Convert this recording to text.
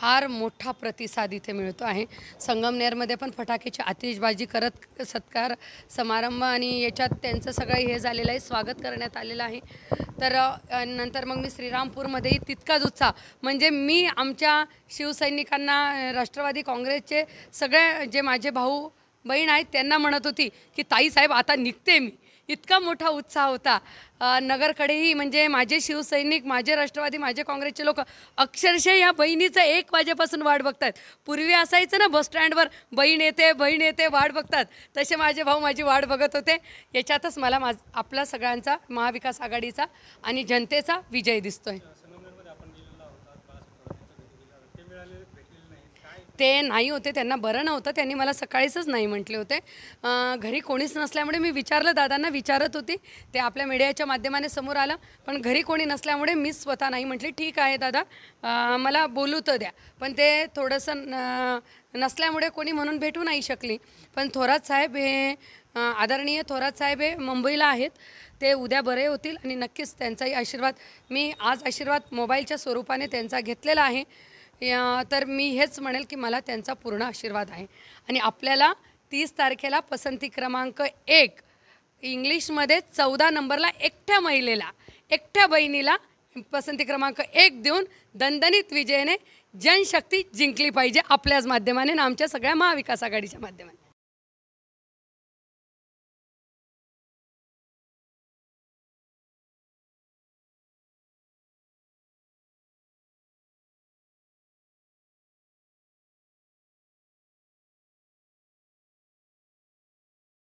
फार मोठा प्रतिसाद इथे मिळतो आहे संगमनेरमध्ये पण फटाक्याची आतिषबाजी करत सत्कार समारंभ आणि याच्यात त्यांचं सगळं हे झालेलं आहे स्वागत करण्यात आलेलं आहे तर नंतर मग मी श्रीरामपूरमध्येही तितकाच उत्साह म्हणजे मी आमच्या शिवसैनिकांना राष्ट्रवादी काँग्रेसचे सगळे जे माझे भाऊ बहीण आहेत त्यांना म्हणत होती की ताईसाहेब आता निघते मी इतका मोठा उत्साह होता नगरकडेही म्हणजे माझे शिवसैनिक माझे राष्ट्रवादी माझे काँग्रेसचे लोक अक्षरशः या बहिणीचं एक वाजेपासून वाट बघतात पूर्वी असायचं ना बसस्टँडवर बहीण येते बहीण येते वाट बघतात तसे माझे भाऊ माझी वाट बघत होते याच्यातच मला माझ आपला सगळ्यांचा महाविकास आघाडीचा आणि जनतेचा विजय दिसतोय ते नाही होते त्यांना बरं नव्हतं त्यांनी मला सकाळीच नाही म्हटले होते घरी कोणीच नसल्यामुळे मी विचारलं दादांना विचारत होती ते आपल्या मीडियाच्या माध्यमाने समोर आलं पण घरी कोणी नसल्यामुळे मी स्वतः नाही म्हटली ठीक आहे दादा मला बोलू तर द्या पण ते थोडंसं नसल्यामुळे कोणी म्हणून भेटू नाही शकली पण थोरात साहेब हे आदरणीय थोरात साहेब हे मुंबईला आहेत ते उद्या बरे होतील आणि नक्कीच त्यांचाही आशीर्वाद मी आज आशीर्वाद मोबाईलच्या स्वरूपाने त्यांचा घेतलेला आहे या तर मी हेच म्हणेल की मला त्यांचा पूर्ण आशीर्वाद आहे आणि आपल्याला तीस तारखेला पसंती क्रमांक एक इंग्लिशमध्ये चौदा नंबरला एकट्या महिलेला एकट्या बहिणीला पसंती क्रमांक एक देऊन दणदणीत विजयने जनशक्ती जिंकली पाहिजे आपल्याच माध्यमाने आणि आमच्या सगळ्या महाविकास आघाडीच्या माध्यमाने